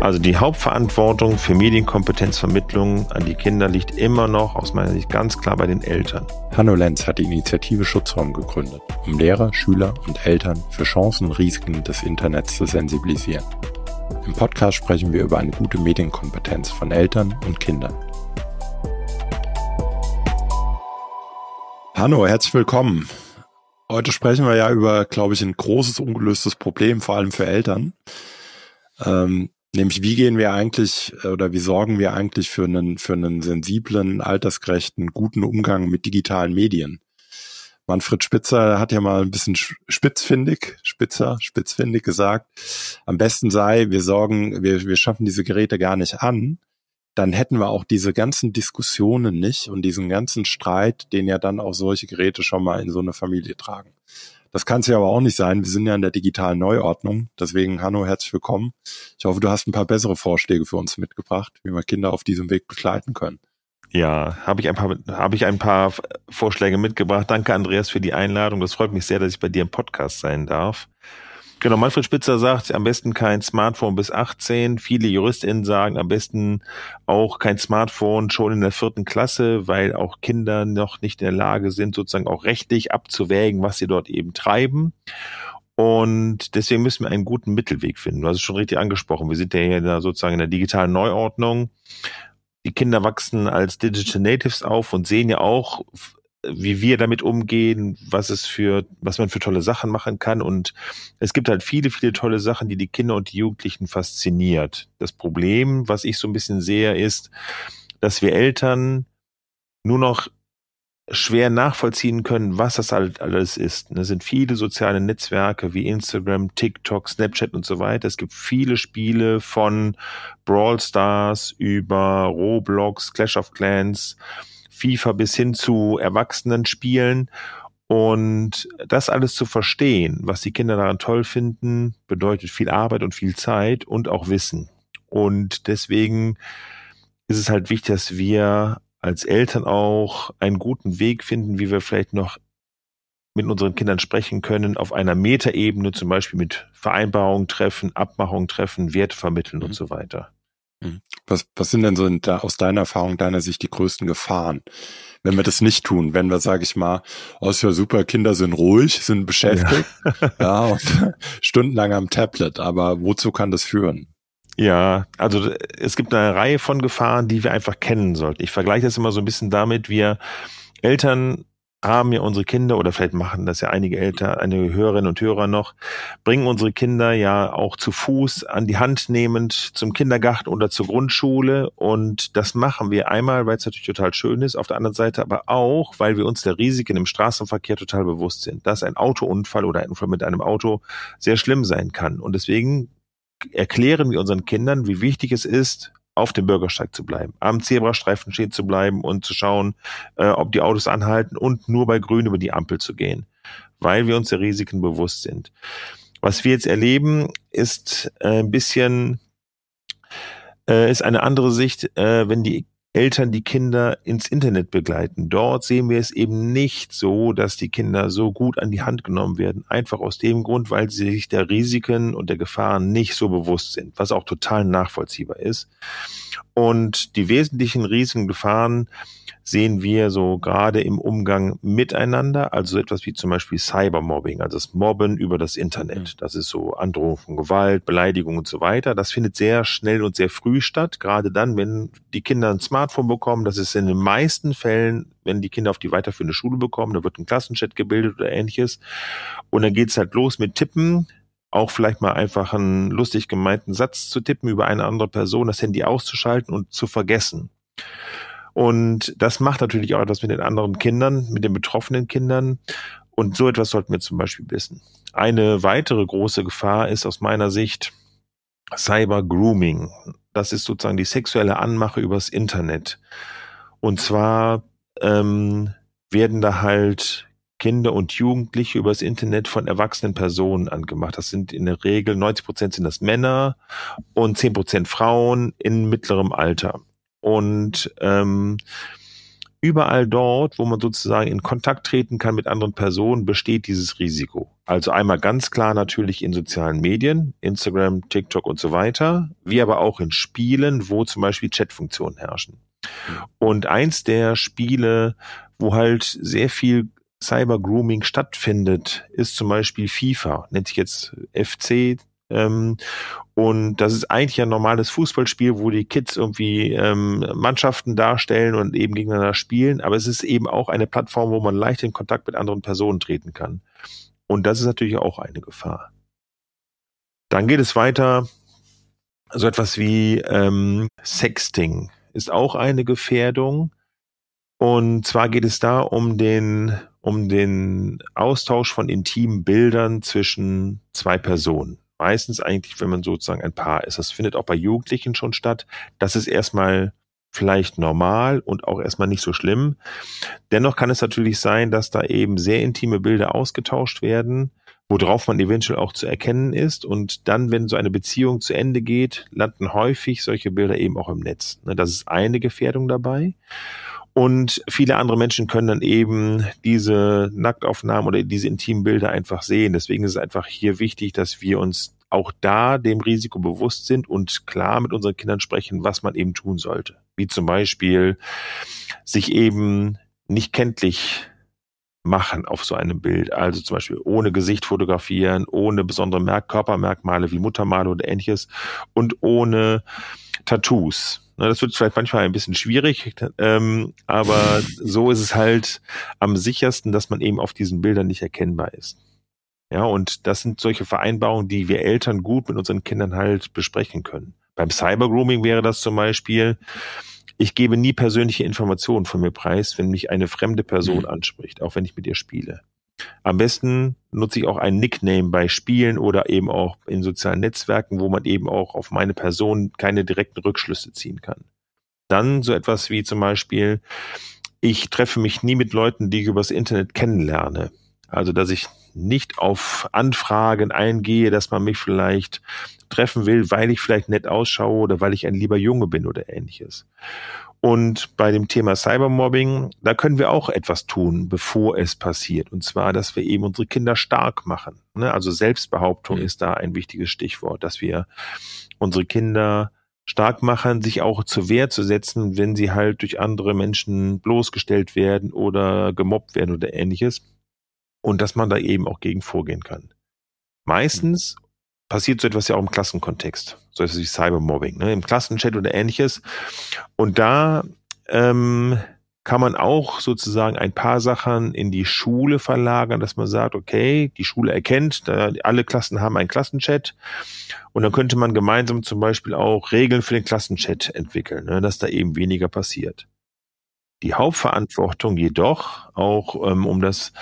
Also die Hauptverantwortung für Medienkompetenzvermittlung an die Kinder liegt immer noch aus meiner Sicht ganz klar bei den Eltern. Hanno Lenz hat die Initiative Schutzraum gegründet, um Lehrer, Schüler und Eltern für Chancen und Risiken des Internets zu sensibilisieren. Im Podcast sprechen wir über eine gute Medienkompetenz von Eltern und Kindern. Hanno, herzlich willkommen. Heute sprechen wir ja über, glaube ich, ein großes ungelöstes Problem, vor allem für Eltern. Ähm, Nämlich, wie gehen wir eigentlich äh, oder wie sorgen wir eigentlich für einen, für einen sensiblen, altersgerechten, guten Umgang mit digitalen Medien? Manfred Spitzer hat ja mal ein bisschen spitzfindig, spitzer, spitzfindig gesagt, am besten sei, wir sorgen, wir, wir schaffen diese Geräte gar nicht an, dann hätten wir auch diese ganzen Diskussionen nicht und diesen ganzen Streit, den ja dann auch solche Geräte schon mal in so eine Familie tragen. Das kann es ja aber auch nicht sein. Wir sind ja in der digitalen Neuordnung. Deswegen, Hanno, herzlich willkommen. Ich hoffe, du hast ein paar bessere Vorschläge für uns mitgebracht, wie wir Kinder auf diesem Weg begleiten können. Ja, habe ich ein paar, habe ich ein paar Vorschläge mitgebracht. Danke, Andreas, für die Einladung. Das freut mich sehr, dass ich bei dir im Podcast sein darf. Genau, Manfred Spitzer sagt, am besten kein Smartphone bis 18. Viele JuristInnen sagen, am besten auch kein Smartphone schon in der vierten Klasse, weil auch Kinder noch nicht in der Lage sind, sozusagen auch rechtlich abzuwägen, was sie dort eben treiben. Und deswegen müssen wir einen guten Mittelweg finden. Du hast es schon richtig angesprochen. Wir sind ja hier sozusagen in der digitalen Neuordnung die Kinder wachsen als Digital Natives auf und sehen ja auch wie wir damit umgehen, was es für, was man für tolle Sachen machen kann. Und es gibt halt viele, viele tolle Sachen, die die Kinder und die Jugendlichen fasziniert. Das Problem, was ich so ein bisschen sehe, ist, dass wir Eltern nur noch schwer nachvollziehen können, was das halt alles ist. Und ne, es sind viele soziale Netzwerke wie Instagram, TikTok, Snapchat und so weiter. Es gibt viele Spiele von Brawl Stars über Roblox, Clash of Clans, FIFA bis hin zu Erwachsenen spielen. Und das alles zu verstehen, was die Kinder daran toll finden, bedeutet viel Arbeit und viel Zeit und auch Wissen. Und deswegen ist es halt wichtig, dass wir als Eltern auch einen guten Weg finden, wie wir vielleicht noch mit unseren Kindern sprechen können, auf einer Metaebene, zum Beispiel mit Vereinbarungen treffen, Abmachungen treffen, Wert vermitteln mhm. und so weiter. Mhm. Was, was sind denn so in, da, aus deiner Erfahrung, deiner Sicht die größten Gefahren, wenn wir das nicht tun? Wenn wir, sage ich mal, oh, ist ja super, Kinder sind ruhig, sind beschäftigt, ja, ja und stundenlang am Tablet, aber wozu kann das führen? Ja, also es gibt eine Reihe von Gefahren, die wir einfach kennen sollten. Ich vergleiche das immer so ein bisschen damit, wir Eltern haben ja unsere Kinder oder vielleicht machen das ja einige Eltern, einige Hörerinnen und Hörer noch, bringen unsere Kinder ja auch zu Fuß an die Hand nehmend zum Kindergarten oder zur Grundschule und das machen wir einmal, weil es natürlich total schön ist, auf der anderen Seite aber auch, weil wir uns der Risiken im Straßenverkehr total bewusst sind, dass ein Autounfall oder ein Unfall mit einem Auto sehr schlimm sein kann und deswegen erklären wir unseren Kindern, wie wichtig es ist, auf dem Bürgersteig zu bleiben, am Zebrastreifen stehen zu bleiben und zu schauen, äh, ob die Autos anhalten und nur bei Grün über die Ampel zu gehen, weil wir uns der Risiken bewusst sind. Was wir jetzt erleben, ist äh, ein bisschen äh, ist eine andere Sicht, äh, wenn die Eltern die Kinder ins Internet begleiten. Dort sehen wir es eben nicht so, dass die Kinder so gut an die Hand genommen werden. Einfach aus dem Grund, weil sie sich der Risiken und der Gefahren nicht so bewusst sind, was auch total nachvollziehbar ist. Und die wesentlichen Risiken und Gefahren sehen wir so gerade im Umgang miteinander, also etwas wie zum Beispiel Cybermobbing, also das Mobben über das Internet. Mhm. Das ist so Androhung von Gewalt, Beleidigung und so weiter. Das findet sehr schnell und sehr früh statt, gerade dann, wenn die Kinder ein Smartphone bekommen. Das ist in den meisten Fällen, wenn die Kinder auf die weiterführende Schule bekommen, da wird ein Klassenchat gebildet oder ähnliches. Und dann geht's halt los mit Tippen, auch vielleicht mal einfach einen lustig gemeinten Satz zu tippen über eine andere Person, das Handy auszuschalten und zu vergessen. Und das macht natürlich auch etwas mit den anderen Kindern, mit den betroffenen Kindern. Und so etwas sollten wir zum Beispiel wissen. Eine weitere große Gefahr ist aus meiner Sicht Cyber Grooming. Das ist sozusagen die sexuelle Anmache übers Internet. Und zwar ähm, werden da halt Kinder und Jugendliche übers Internet von erwachsenen Personen angemacht. Das sind in der Regel 90 Prozent sind das Männer und 10 Prozent Frauen in mittlerem Alter und ähm, überall dort, wo man sozusagen in Kontakt treten kann mit anderen Personen, besteht dieses Risiko. Also einmal ganz klar natürlich in sozialen Medien, Instagram, TikTok und so weiter, wie aber auch in Spielen, wo zum Beispiel Chatfunktionen herrschen. Und eins der Spiele, wo halt sehr viel Cyber Grooming stattfindet, ist zum Beispiel FIFA, nennt sich jetzt FC ähm, und das ist eigentlich ein normales Fußballspiel, wo die Kids irgendwie ähm, Mannschaften darstellen und eben gegeneinander spielen. Aber es ist eben auch eine Plattform, wo man leicht in Kontakt mit anderen Personen treten kann. Und das ist natürlich auch eine Gefahr. Dann geht es weiter. So etwas wie ähm, Sexting ist auch eine Gefährdung. Und zwar geht es da um den, um den Austausch von intimen Bildern zwischen zwei Personen meistens eigentlich, wenn man sozusagen ein Paar ist. Das findet auch bei Jugendlichen schon statt. Das ist erstmal vielleicht normal und auch erstmal nicht so schlimm. Dennoch kann es natürlich sein, dass da eben sehr intime Bilder ausgetauscht werden, worauf man eventuell auch zu erkennen ist. Und dann, wenn so eine Beziehung zu Ende geht, landen häufig solche Bilder eben auch im Netz. Ne, das ist eine Gefährdung dabei. Und viele andere Menschen können dann eben diese Nacktaufnahmen oder diese intimen Bilder einfach sehen. Deswegen ist es einfach hier wichtig, dass wir uns auch da dem Risiko bewusst sind und klar mit unseren Kindern sprechen, was man eben tun sollte. Wie zum Beispiel sich eben nicht kenntlich machen auf so einem Bild. Also zum Beispiel ohne Gesicht fotografieren, ohne besondere Merk Körpermerkmale wie Muttermale oder ähnliches und ohne Tattoos. Na, das wird vielleicht manchmal ein bisschen schwierig, ähm, aber so ist es halt am sichersten, dass man eben auf diesen Bildern nicht erkennbar ist. Ja, und das sind solche Vereinbarungen, die wir Eltern gut mit unseren Kindern halt besprechen können. Beim Cyber Grooming wäre das zum Beispiel, ich gebe nie persönliche Informationen von mir preis, wenn mich eine fremde Person mhm. anspricht, auch wenn ich mit ihr spiele. Am besten nutze ich auch einen Nickname bei Spielen oder eben auch in sozialen Netzwerken, wo man eben auch auf meine Person keine direkten Rückschlüsse ziehen kann. Dann so etwas wie zum Beispiel, ich treffe mich nie mit Leuten, die ich übers Internet kennenlerne. Also, dass ich nicht auf Anfragen eingehe, dass man mich vielleicht treffen will, weil ich vielleicht nett ausschaue oder weil ich ein lieber Junge bin oder ähnliches. Und bei dem Thema Cybermobbing, da können wir auch etwas tun, bevor es passiert. Und zwar, dass wir eben unsere Kinder stark machen. Ne? Also Selbstbehauptung mhm. ist da ein wichtiges Stichwort, dass wir unsere Kinder stark machen, sich auch zur Wehr zu setzen, wenn sie halt durch andere Menschen bloßgestellt werden oder gemobbt werden oder ähnliches. Und dass man da eben auch gegen vorgehen kann. Mhm. Meistens, passiert so etwas ja auch im Klassenkontext, so etwas wie Cybermobbing, ne? im Klassenchat oder ähnliches. Und da ähm, kann man auch sozusagen ein paar Sachen in die Schule verlagern, dass man sagt, okay, die Schule erkennt, alle Klassen haben einen Klassenchat und dann könnte man gemeinsam zum Beispiel auch Regeln für den Klassenchat entwickeln, ne, dass da eben weniger passiert. Die Hauptverantwortung jedoch, auch ähm, um das,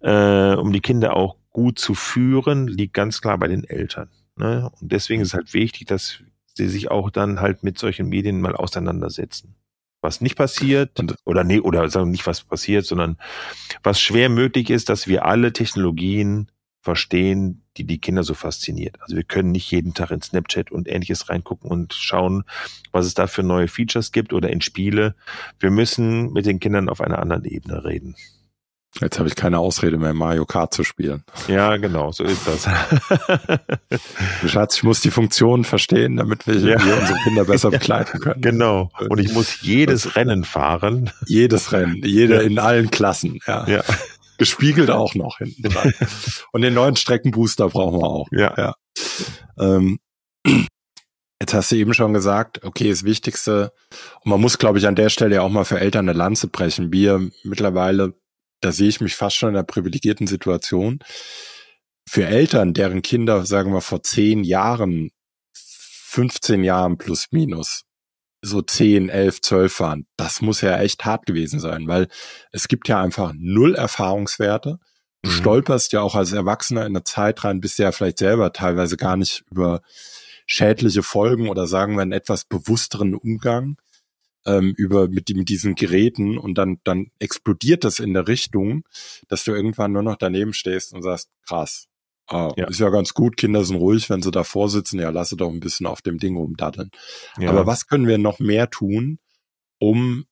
äh, um die Kinder auch gut zu führen, liegt ganz klar bei den Eltern. Ne? Und deswegen ist es halt wichtig, dass sie sich auch dann halt mit solchen Medien mal auseinandersetzen. Was nicht passiert, Und, oder nee, oder sagen nicht, was passiert, sondern was schwer möglich ist, dass wir alle Technologien verstehen, die die Kinder so fasziniert. Also wir können nicht jeden Tag in Snapchat und ähnliches reingucken und schauen, was es da für neue Features gibt oder in Spiele. Wir müssen mit den Kindern auf einer anderen Ebene reden. Jetzt habe ich keine Ausrede mehr, Mario Kart zu spielen. Ja, genau, so ist das. Schatz, ich muss die Funktionen verstehen, damit wir ja. unsere Kinder besser begleiten können. Genau. Und ich muss jedes das Rennen fahren. Jedes Rennen, jeder ja. in allen Klassen. Ja. ja. Gespiegelt auch noch hinten dran. Und den neuen Streckenbooster brauchen wir auch. Ja. Ähm, Jetzt hast du eben schon gesagt, okay, das Wichtigste, und man muss, glaube ich, an der Stelle ja auch mal für Eltern eine Lanze brechen. Wir mittlerweile da sehe ich mich fast schon in einer privilegierten Situation. Für Eltern, deren Kinder, sagen wir, vor zehn Jahren, 15 Jahren plus minus, so 10, 11, 12 waren, das muss ja echt hart gewesen sein, weil es gibt ja einfach null Erfahrungswerte. Du mhm. stolperst ja auch als Erwachsener in eine Zeit rein, bist ja vielleicht selber teilweise gar nicht über schädliche Folgen oder sagen wir einen etwas bewussteren Umgang ähm, über mit, mit diesen Geräten und dann, dann explodiert das in der Richtung, dass du irgendwann nur noch daneben stehst und sagst, krass, Ah, ja. Ist ja ganz gut, Kinder sind ruhig, wenn sie davor sitzen, ja, lasse doch ein bisschen auf dem Ding rumdaddeln. Ja. Aber was können wir noch mehr tun, um,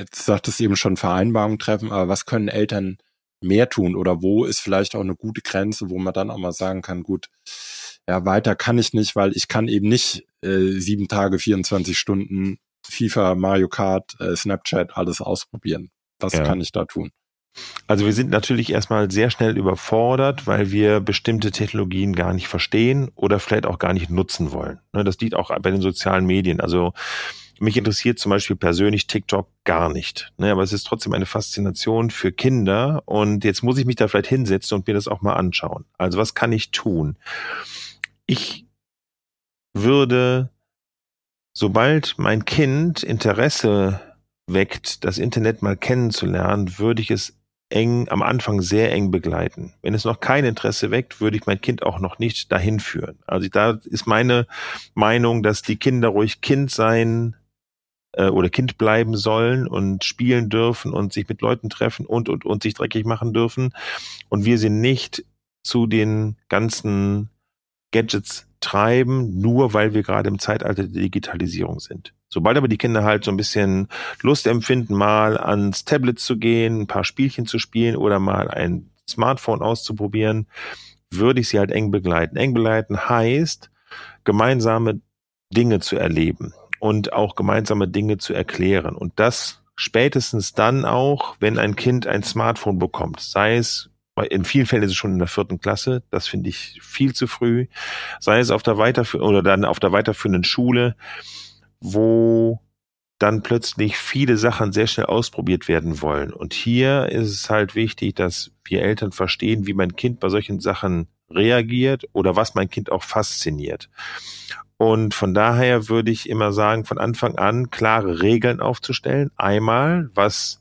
jetzt sagt es eben schon Vereinbarung treffen, aber was können Eltern mehr tun oder wo ist vielleicht auch eine gute Grenze, wo man dann auch mal sagen kann, gut, ja, weiter kann ich nicht, weil ich kann eben nicht äh, sieben Tage, 24 Stunden FIFA, Mario Kart, äh, Snapchat, alles ausprobieren. Was ja. kann ich da tun? Also wir sind natürlich erstmal sehr schnell überfordert, weil wir bestimmte Technologien gar nicht verstehen oder vielleicht auch gar nicht nutzen wollen. Ne, das liegt auch bei den sozialen Medien. Also mich interessiert zum Beispiel persönlich TikTok gar nicht. Ne, aber es ist trotzdem eine Faszination für Kinder und jetzt muss ich mich da vielleicht hinsetzen und mir das auch mal anschauen. Also was kann ich tun? Ich würde sobald mein Kind Interesse weckt, das Internet mal kennenzulernen, würde ich es eng, am Anfang sehr eng begleiten. Wenn es noch kein Interesse weckt, würde ich mein Kind auch noch nicht dahin führen. Also da ist meine Meinung, dass die Kinder ruhig Kind sein äh, oder Kind bleiben sollen und spielen dürfen und sich mit Leuten treffen und, und, und sich dreckig machen dürfen. Und wir sind nicht zu den ganzen Gadgets treiben, nur weil wir gerade im Zeitalter der Digitalisierung sind. Sobald aber die Kinder halt so ein bisschen Lust empfinden, mal ans Tablet zu gehen, ein paar Spielchen zu spielen oder mal ein Smartphone auszuprobieren, würde ich sie halt eng begleiten. Eng begleiten heißt, gemeinsame Dinge zu erleben und auch gemeinsame Dinge zu erklären. Und das spätestens dann auch, wenn ein Kind ein Smartphone bekommt, sei es in vielen Fällen ist es schon in der vierten Klasse. Das finde ich viel zu früh. Sei es auf der Weiterführ oder dann auf der weiterführenden Schule, wo dann plötzlich viele Sachen sehr schnell ausprobiert werden wollen. Und hier ist es halt wichtig, dass wir Eltern verstehen, wie mein Kind bei solchen Sachen reagiert oder was mein Kind auch fasziniert. Und von daher würde ich immer sagen, von Anfang an klare Regeln aufzustellen. Einmal, was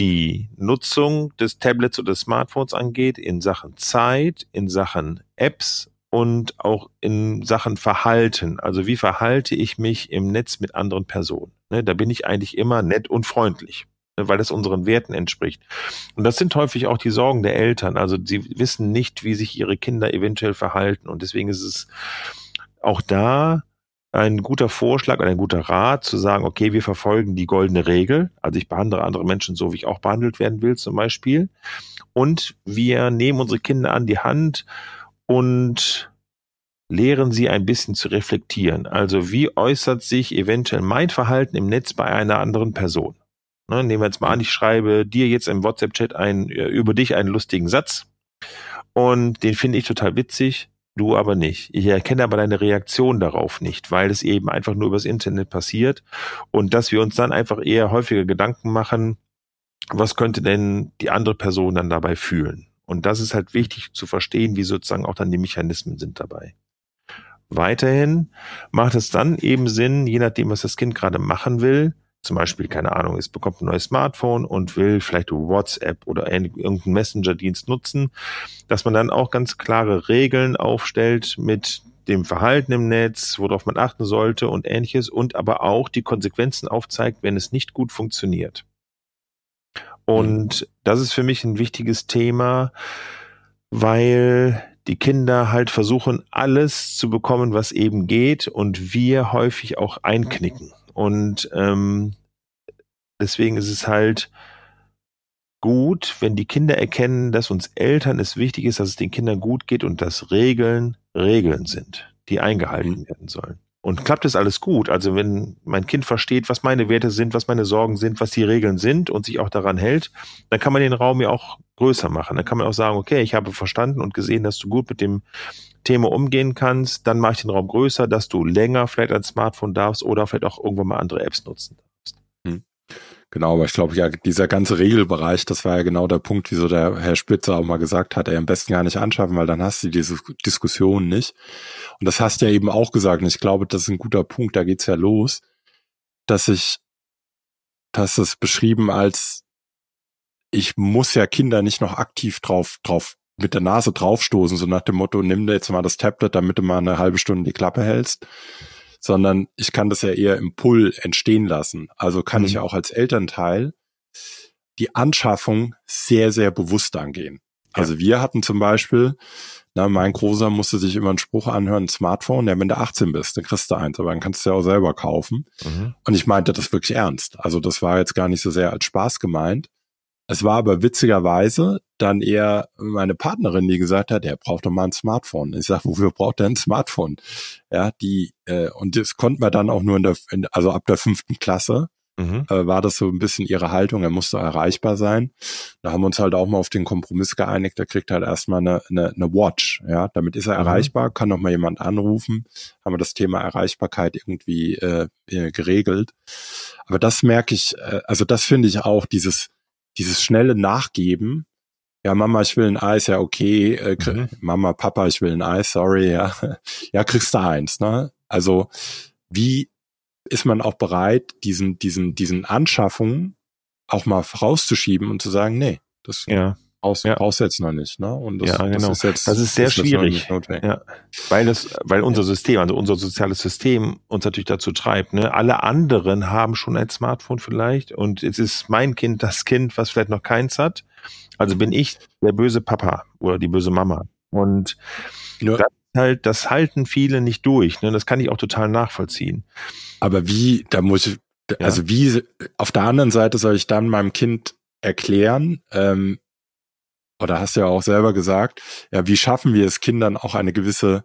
die Nutzung des Tablets oder des Smartphones angeht, in Sachen Zeit, in Sachen Apps und auch in Sachen Verhalten. Also wie verhalte ich mich im Netz mit anderen Personen? Ne, da bin ich eigentlich immer nett und freundlich ne, weil das unseren Werten entspricht. Und das sind häufig auch die Sorgen der Eltern. Also sie wissen nicht, wie sich ihre Kinder eventuell verhalten. Und deswegen ist es auch da ein guter Vorschlag und ein guter Rat zu sagen, okay, wir verfolgen die goldene Regel. Also ich behandle andere Menschen so, wie ich auch behandelt werden will zum Beispiel. Und wir nehmen unsere Kinder an die Hand und lehren sie ein bisschen zu reflektieren. Also wie äußert sich eventuell mein Verhalten im Netz bei einer anderen Person? Ne, nehmen wir jetzt mal an, ich schreibe dir jetzt im WhatsApp-Chat äh, über dich einen lustigen Satz und den finde ich total witzig du aber nicht. Ich erkenne aber deine Reaktion darauf nicht, weil es eben einfach nur übers Internet passiert und dass wir uns dann einfach eher häufiger Gedanken machen, was könnte denn die andere Person dann dabei fühlen? Und das ist halt wichtig zu verstehen, wie sozusagen auch dann die Mechanismen sind dabei. Weiterhin macht es dann eben Sinn, je nachdem, was das Kind gerade machen will, zum Beispiel, keine Ahnung, es bekommt ein neues Smartphone und will vielleicht WhatsApp oder irgendeinen Messenger-Dienst nutzen, dass man dann auch ganz klare Regeln aufstellt mit dem Verhalten im Netz, worauf man achten sollte und ähnliches und aber auch die Konsequenzen aufzeigt, wenn es nicht gut funktioniert. Und mhm. das ist für mich ein wichtiges Thema, weil die Kinder halt versuchen, alles zu bekommen, was eben geht und wir häufig auch einknicken. Und ähm, deswegen ist es halt gut, wenn die Kinder erkennen, dass uns Eltern es wichtig ist, dass es den Kindern gut geht und dass Regeln Regeln sind, die eingehalten mhm. werden sollen. Und klappt es alles gut? Also wenn mein Kind versteht, was meine Werte sind, was meine Sorgen sind, was die Regeln sind und sich auch daran hält, dann kann man den Raum ja auch größer machen. Dann kann man auch sagen, okay, ich habe verstanden und gesehen, dass du gut mit dem Thema umgehen kannst, dann mache ich den Raum größer, dass du länger vielleicht ein Smartphone darfst oder vielleicht auch irgendwann mal andere Apps nutzen darfst. Hm. Genau, aber ich glaube ja, dieser ganze Regelbereich, das war ja genau der Punkt, wieso der Herr Spitzer auch mal gesagt hat, er am besten gar nicht anschaffen, weil dann hast du diese Diskussion nicht. Und das hast du ja eben auch gesagt. Und ich glaube, das ist ein guter Punkt, da geht's ja los, dass ich, dass es beschrieben als, ich muss ja Kinder nicht noch aktiv drauf, drauf mit der Nase draufstoßen, so nach dem Motto, nimm dir jetzt mal das Tablet, damit du mal eine halbe Stunde die Klappe hältst, sondern ich kann das ja eher im Pull entstehen lassen. Also kann mhm. ich ja auch als Elternteil die Anschaffung sehr, sehr bewusst angehen. Ja. Also wir hatten zum Beispiel, na, mein Großer musste sich immer einen Spruch anhören, ein Smartphone, ja, wenn du 18 bist, dann kriegst du eins, aber dann kannst du ja auch selber kaufen. Mhm. Und ich meinte das wirklich ernst. Also das war jetzt gar nicht so sehr als Spaß gemeint. Es war aber witzigerweise dann eher meine Partnerin, die gesagt hat, er braucht doch mal ein Smartphone. Ich sage, wofür braucht er ein Smartphone? Ja, die, äh, und das konnten wir dann auch nur in der, in, also ab der fünften Klasse, mhm. äh, war das so ein bisschen ihre Haltung, er musste erreichbar sein. Da haben wir uns halt auch mal auf den Kompromiss geeinigt, er kriegt halt erstmal eine, eine, eine Watch, ja, damit ist er mhm. erreichbar, kann noch mal jemand anrufen, haben wir das Thema Erreichbarkeit irgendwie äh, äh geregelt. Aber das merke ich, äh, also das finde ich auch, dieses dieses schnelle Nachgeben, ja, Mama, ich will ein Eis, ja, okay, äh, mhm. Mama, Papa, ich will ein Eis, sorry, ja, ja, kriegst du eins, ne? Also, wie ist man auch bereit, diesen, diesen, diesen Anschaffungen auch mal rauszuschieben und zu sagen, nee, das ja. Aus, ja. Aussetzen noch nicht, ne? Und das, ja, genau. das ist jetzt das ist sehr das schwierig, ist ja. weil das, weil unser System, also unser soziales System uns natürlich dazu treibt. Ne? Alle anderen haben schon ein Smartphone vielleicht und jetzt ist mein Kind das Kind, was vielleicht noch keins hat. Also bin ich der böse Papa oder die böse Mama und ja. das halt, das halten viele nicht durch. Ne? Das kann ich auch total nachvollziehen. Aber wie, da muss ich, also ja. wie, auf der anderen Seite soll ich dann meinem Kind erklären, ähm, oder hast ja auch selber gesagt, ja, wie schaffen wir es Kindern auch eine gewisse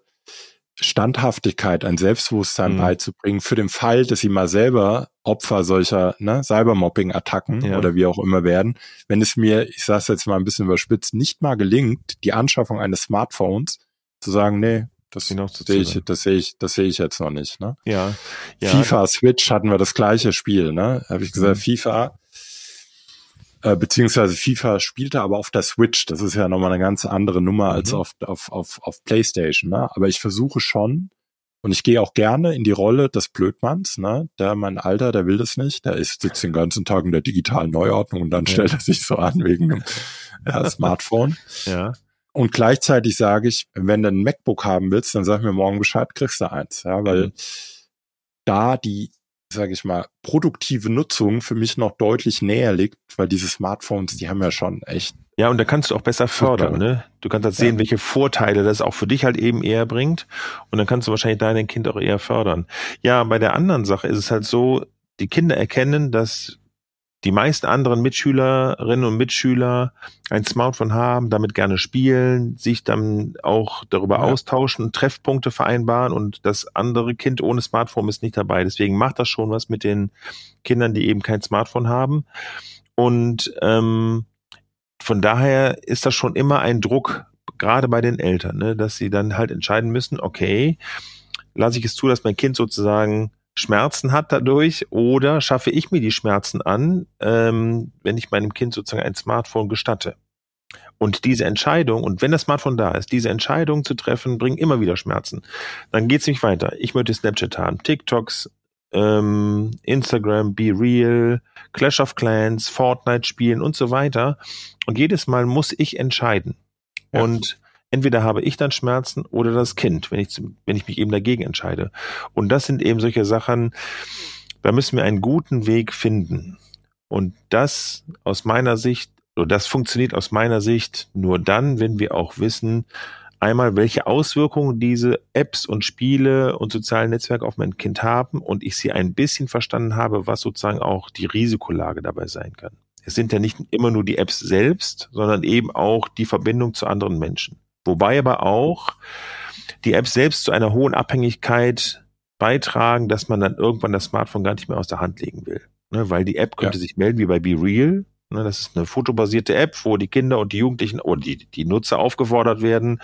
Standhaftigkeit, ein Selbstbewusstsein mhm. beizubringen für den Fall, dass sie mal selber Opfer solcher ne, Cybermobbing-Attacken ja. oder wie auch immer werden. Wenn es mir, ich sage es jetzt mal ein bisschen überspitzt, nicht mal gelingt, die Anschaffung eines Smartphones zu sagen, nee, das sehe ich, das sehe ich, das sehe ich jetzt noch nicht. Ne? Ja, ja. FIFA Switch hatten wir das gleiche Spiel. Ne, habe ich gesagt, mhm. FIFA äh, beziehungsweise FIFA spielte aber auf der Switch. Das ist ja nochmal eine ganz andere Nummer als mhm. auf, auf, auf, auf Playstation. Ne? Aber ich versuche schon, und ich gehe auch gerne in die Rolle des Blödmanns, ne? Der mein Alter, der will das nicht, der ist, sitzt den ganzen Tag in der digitalen Neuordnung und dann ja. stellt er sich so an wegen dem ja, Smartphone. Ja. Und gleichzeitig sage ich, wenn du ein MacBook haben willst, dann sag mir morgen Bescheid, kriegst du eins. Ja, weil mhm. da die sage ich mal, produktive Nutzung für mich noch deutlich näher liegt, weil diese Smartphones, die haben ja schon echt. Ja, und da kannst du auch besser fördern, ne? Du kannst halt ja. sehen, welche Vorteile das auch für dich halt eben eher bringt. Und dann kannst du wahrscheinlich dein Kind auch eher fördern. Ja, bei der anderen Sache ist es halt so, die Kinder erkennen, dass die meisten anderen Mitschülerinnen und Mitschüler ein Smartphone haben, damit gerne spielen, sich dann auch darüber ja. austauschen, Treffpunkte vereinbaren und das andere Kind ohne Smartphone ist nicht dabei. Deswegen macht das schon was mit den Kindern, die eben kein Smartphone haben. Und ähm, von daher ist das schon immer ein Druck, gerade bei den Eltern, ne, dass sie dann halt entscheiden müssen, okay, lasse ich es zu, dass mein Kind sozusagen Schmerzen hat dadurch oder schaffe ich mir die Schmerzen an, ähm, wenn ich meinem Kind sozusagen ein Smartphone gestatte. Und diese Entscheidung, und wenn das Smartphone da ist, diese Entscheidung zu treffen, bringt immer wieder Schmerzen. Dann geht's nicht weiter. Ich möchte Snapchat haben, TikToks, ähm, Instagram, Be Real, Clash of Clans, Fortnite spielen und so weiter. Und jedes Mal muss ich entscheiden. Ja. Und Entweder habe ich dann Schmerzen oder das Kind, wenn ich, wenn ich mich eben dagegen entscheide. Und das sind eben solche Sachen, da müssen wir einen guten Weg finden. Und das aus meiner Sicht, oder das funktioniert aus meiner Sicht nur dann, wenn wir auch wissen, einmal, welche Auswirkungen diese Apps und Spiele und sozialen Netzwerke auf mein Kind haben und ich sie ein bisschen verstanden habe, was sozusagen auch die Risikolage dabei sein kann. Es sind ja nicht immer nur die Apps selbst, sondern eben auch die Verbindung zu anderen Menschen. Wobei aber auch die Apps selbst zu einer hohen Abhängigkeit beitragen, dass man dann irgendwann das Smartphone gar nicht mehr aus der Hand legen will. Ne? Weil die App könnte ja. sich melden, wie bei BeReal. Ne? Das ist eine fotobasierte App, wo die Kinder und die Jugendlichen oder die, die Nutzer aufgefordert werden,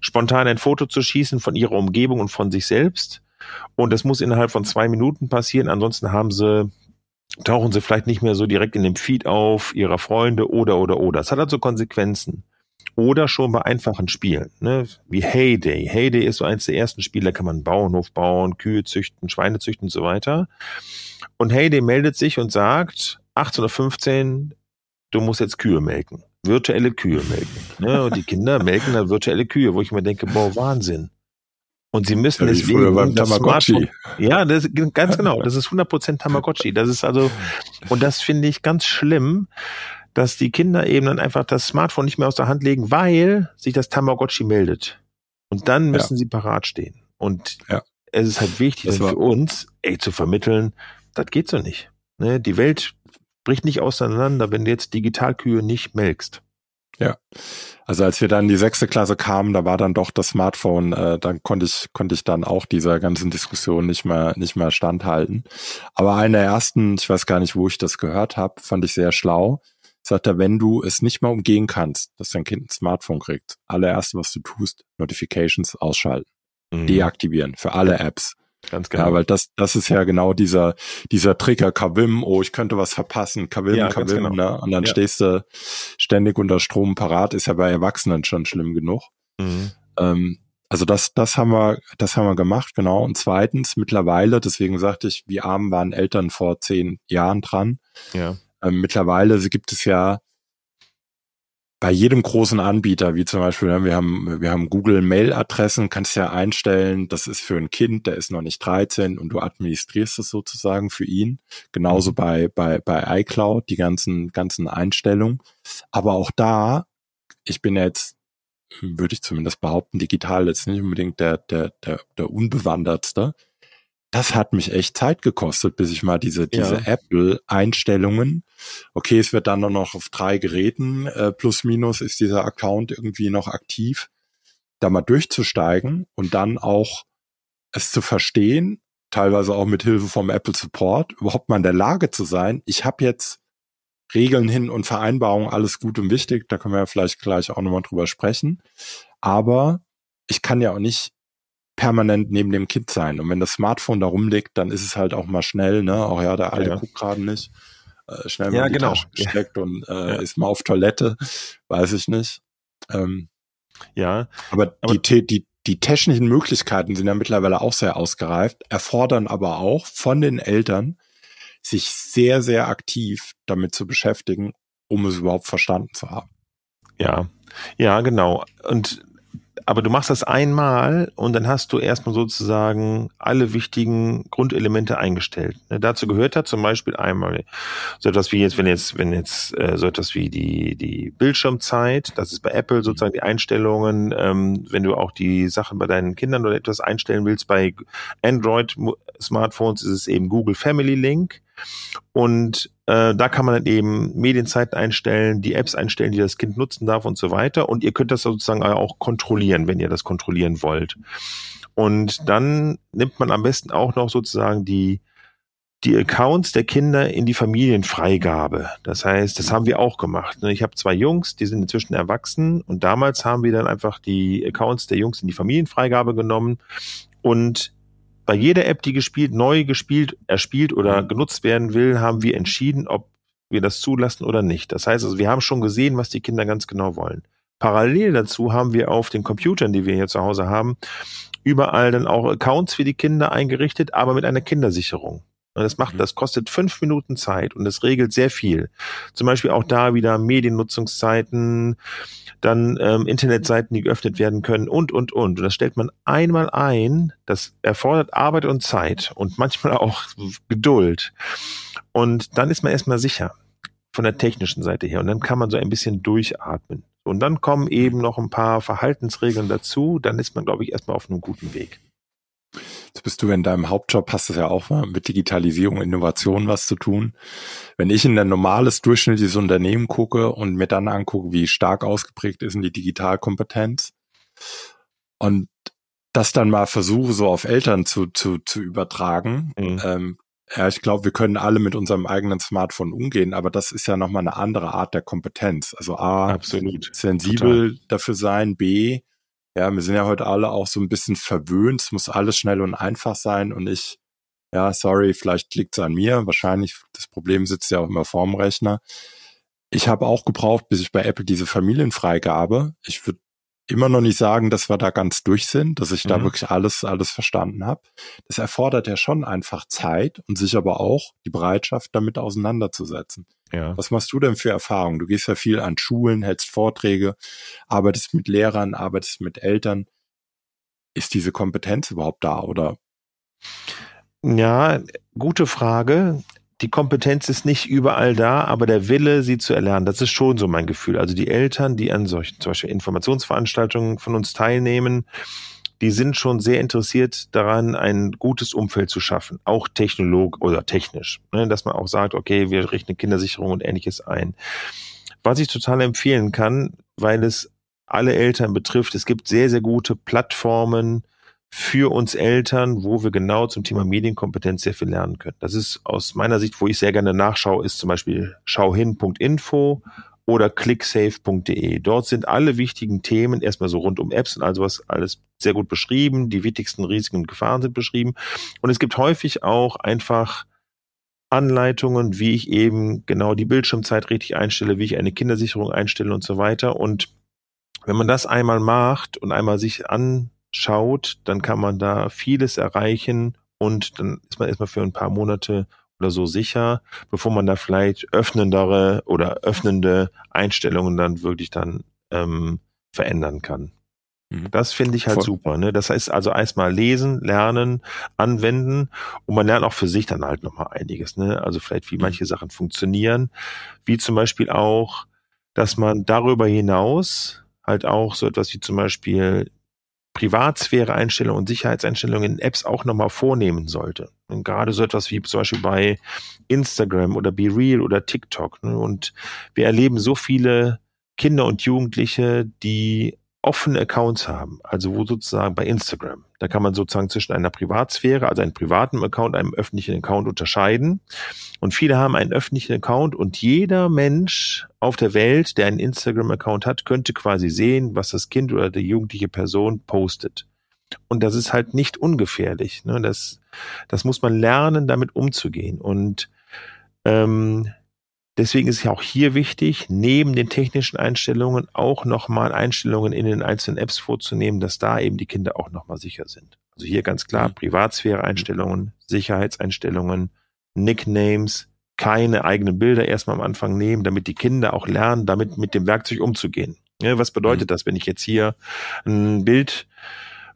spontan ein Foto zu schießen von ihrer Umgebung und von sich selbst. Und das muss innerhalb von zwei Minuten passieren. Ansonsten haben sie tauchen sie vielleicht nicht mehr so direkt in dem Feed auf ihrer Freunde oder oder oder. Es hat also Konsequenzen oder schon bei einfachen Spielen, ne? wie Heyday. Heyday ist so eins der ersten Spiele, da kann man einen Bauernhof bauen, Kühe züchten, Schweine züchten und so weiter. Und Heyday meldet sich und sagt, 1815, du musst jetzt Kühe melken. Virtuelle Kühe melken. Ne? Und die Kinder melken dann virtuelle Kühe, wo ich mir denke, boah, Wahnsinn. Und sie müssen ja, deswegen beim Tamagotchi. ja, das, ganz genau. Das ist 100% Tamagotchi. Das ist also, und das finde ich ganz schlimm, dass die Kinder eben dann einfach das Smartphone nicht mehr aus der Hand legen, weil sich das Tamagotchi meldet. Und dann müssen ja. sie parat stehen. Und ja. es ist halt wichtig für uns, ey, zu vermitteln, das geht so nicht. Ne? Die Welt bricht nicht auseinander, wenn du jetzt Digitalkühe nicht melkst. Ja. Also als wir dann in die sechste Klasse kamen, da war dann doch das Smartphone, äh, dann konnte ich, konnte ich dann auch dieser ganzen Diskussion nicht mehr, nicht mehr standhalten. Aber einer ersten, ich weiß gar nicht, wo ich das gehört habe, fand ich sehr schlau sagt er, wenn du es nicht mal umgehen kannst, dass dein Kind ein Smartphone kriegt, allererste, was du tust, Notifications ausschalten, mhm. deaktivieren für alle Apps. Ganz genau. Ja, weil das, das ist ja genau dieser, dieser Trigger, Kavim, oh, ich könnte was verpassen, Kavim, ja, Kavim, genau. ne? Und dann ja. stehst du ständig unter Strom parat, ist ja bei Erwachsenen schon schlimm genug. Mhm. Ähm, also das, das haben wir, das haben wir gemacht, genau. Und zweitens, mittlerweile, deswegen sagte ich, wie arm waren Eltern vor zehn Jahren dran. Ja. Ähm, mittlerweile gibt es ja bei jedem großen Anbieter, wie zum Beispiel, ne, wir haben, wir haben Google Mail-Adressen, kannst ja einstellen, das ist für ein Kind, der ist noch nicht 13 und du administrierst es sozusagen für ihn. Genauso mhm. bei, bei, bei iCloud, die ganzen, ganzen Einstellungen. Aber auch da, ich bin jetzt, würde ich zumindest behaupten, digital jetzt nicht unbedingt der, der, der, der Unbewandertste das hat mich echt Zeit gekostet, bis ich mal diese, diese ja. Apple-Einstellungen, okay, es wird dann nur noch auf drei Geräten, äh, plus minus ist dieser Account irgendwie noch aktiv, da mal durchzusteigen und dann auch es zu verstehen, teilweise auch mit Hilfe vom Apple Support, überhaupt mal in der Lage zu sein, ich habe jetzt Regeln hin und Vereinbarungen, alles gut und wichtig, da können wir ja vielleicht gleich auch nochmal drüber sprechen. Aber ich kann ja auch nicht permanent neben dem Kind sein. Und wenn das Smartphone da rumliegt, dann ist es halt auch mal schnell, ne? Auch ja, der alte ja. guckt gerade nicht. Äh, schnell mal ja, die genau. Tasche gesteckt ja. und äh, ist mal auf Toilette, weiß ich nicht. Ähm, ja. Aber, aber die, die, die technischen Möglichkeiten sind ja mittlerweile auch sehr ausgereift, erfordern aber auch von den Eltern, sich sehr, sehr aktiv damit zu beschäftigen, um es überhaupt verstanden zu haben. Ja, ja, genau. Und aber du machst das einmal und dann hast du erstmal sozusagen alle wichtigen Grundelemente eingestellt. Ne, dazu gehört da zum Beispiel einmal so etwas wie jetzt, wenn jetzt, wenn jetzt äh, so etwas wie die, die Bildschirmzeit, das ist bei Apple mhm. sozusagen die Einstellungen, ähm, wenn du auch die Sachen bei deinen Kindern oder etwas einstellen willst, bei Android-Smartphones ist es eben Google Family Link. Und äh, da kann man dann eben Medienzeiten einstellen, die Apps einstellen, die das Kind nutzen darf und so weiter. Und ihr könnt das sozusagen auch kontrollieren, wenn ihr das kontrollieren wollt. Und dann nimmt man am besten auch noch sozusagen die die Accounts der Kinder in die Familienfreigabe. Das heißt, das haben wir auch gemacht. Ne? Ich habe zwei Jungs, die sind inzwischen erwachsen und damals haben wir dann einfach die Accounts der Jungs in die Familienfreigabe genommen und bei jeder App, die gespielt, neu gespielt, erspielt oder mhm. genutzt werden will, haben wir entschieden, ob wir das zulassen oder nicht. Das heißt also, wir haben schon gesehen, was die Kinder ganz genau wollen. Parallel dazu haben wir auf den Computern, die wir hier zu Hause haben, überall dann auch Accounts für die Kinder eingerichtet, aber mit einer Kindersicherung. Und Das macht, mhm. das kostet fünf Minuten Zeit und das regelt sehr viel. Zum Beispiel auch da wieder Mediennutzungszeiten, dann ähm, Internetseiten, die geöffnet werden können und, und, und. Und das stellt man einmal ein. Das erfordert Arbeit und Zeit und manchmal auch Geduld. Und dann ist man erstmal sicher von der technischen Seite her. Und dann kann man so ein bisschen durchatmen. Und dann kommen mhm. eben noch ein paar Verhaltensregeln dazu. Dann ist man, glaube ich, erstmal auf einem guten Weg. Jetzt bist du in deinem Hauptjob, hast es ja auch mal ne, mit Digitalisierung, Innovation was zu tun. Wenn ich in ein normales, durchschnittliches Unternehmen gucke und mir dann angucke, wie stark ausgeprägt ist in die Digitalkompetenz und das dann mal versuche, so auf Eltern zu, zu, zu übertragen, mhm. ähm, ja, ich glaube, wir können alle mit unserem eigenen Smartphone umgehen, aber das ist ja nochmal eine andere Art der Kompetenz. Also A, Absolut. sensibel Total. dafür sein, B, ja, wir sind ja heute alle auch so ein bisschen verwöhnt. Es muss alles schnell und einfach sein. Und ich, ja, sorry, vielleicht liegt es an mir. Wahrscheinlich, das Problem sitzt ja auch immer vorm Rechner. Ich habe auch gebraucht, bis ich bei Apple diese Familienfreigabe, ich würde immer noch nicht sagen, dass wir da ganz durch sind, dass ich mhm. da wirklich alles, alles verstanden habe. Das erfordert ja schon einfach Zeit und sich aber auch die Bereitschaft, damit auseinanderzusetzen. Ja. Was machst du denn für Erfahrungen? Du gehst ja viel an Schulen, hältst Vorträge, arbeitest mit Lehrern, arbeitest mit Eltern. Ist diese Kompetenz überhaupt da oder? Ja, gute Frage die Kompetenz ist nicht überall da, aber der Wille, sie zu erlernen, das ist schon so mein Gefühl. Also die Eltern, die an solchen zum Beispiel Informationsveranstaltungen von uns teilnehmen, die sind schon sehr interessiert daran, ein gutes Umfeld zu schaffen, auch technolog oder technisch, ne, dass man auch sagt, okay, wir richten eine Kindersicherung und ähnliches ein. Was ich total empfehlen kann, weil es alle Eltern betrifft, es gibt sehr, sehr gute Plattformen, für uns Eltern, wo wir genau zum Thema Medienkompetenz sehr viel lernen können. Das ist aus meiner Sicht, wo ich sehr gerne nachschaue, ist zum Beispiel schauhin.info oder clicksafe.de. Dort sind alle wichtigen Themen erstmal so rund um Apps und also was alles sehr gut beschrieben. Die wichtigsten Risiken und Gefahren sind beschrieben. Und es gibt häufig auch einfach Anleitungen, wie ich eben genau die Bildschirmzeit richtig einstelle, wie ich eine Kindersicherung einstelle und so weiter. Und wenn man das einmal macht und einmal sich an schaut, dann kann man da vieles erreichen und dann ist man erstmal für ein paar Monate oder so sicher, bevor man da vielleicht öffnendere oder öffnende Einstellungen dann wirklich dann ähm, verändern kann. Mhm. Das finde ich halt Voll. super. Ne? Das heißt also erstmal lesen, lernen, anwenden und man lernt auch für sich dann halt nochmal einiges. Ne? Also vielleicht, wie mhm. manche Sachen funktionieren, wie zum Beispiel auch, dass man darüber hinaus halt auch so etwas wie zum Beispiel Privatsphäre-Einstellungen und Sicherheitseinstellungen in Apps auch nochmal vornehmen sollte. Und gerade so etwas wie zum Beispiel bei Instagram oder BeReal oder TikTok. Ne? Und wir erleben so viele Kinder und Jugendliche, die offene Accounts haben, also wo sozusagen bei Instagram, da kann man sozusagen zwischen einer Privatsphäre, also einem privaten Account, einem öffentlichen Account unterscheiden. Und viele haben einen öffentlichen Account und jeder Mensch auf der Welt, der einen Instagram-Account hat, könnte quasi sehen, was das Kind oder die jugendliche Person postet. Und das ist halt nicht ungefährlich. Ne? Das, das muss man lernen, damit umzugehen. Und ähm, Deswegen ist ja auch hier wichtig, neben den technischen Einstellungen auch nochmal Einstellungen in den einzelnen Apps vorzunehmen, dass da eben die Kinder auch nochmal sicher sind. Also hier ganz klar mhm. Privatsphäre-Einstellungen, Sicherheitseinstellungen, Nicknames, keine eigenen Bilder erstmal am Anfang nehmen, damit die Kinder auch lernen, damit mit dem Werkzeug umzugehen. was bedeutet mhm. das, wenn ich jetzt hier ein Bild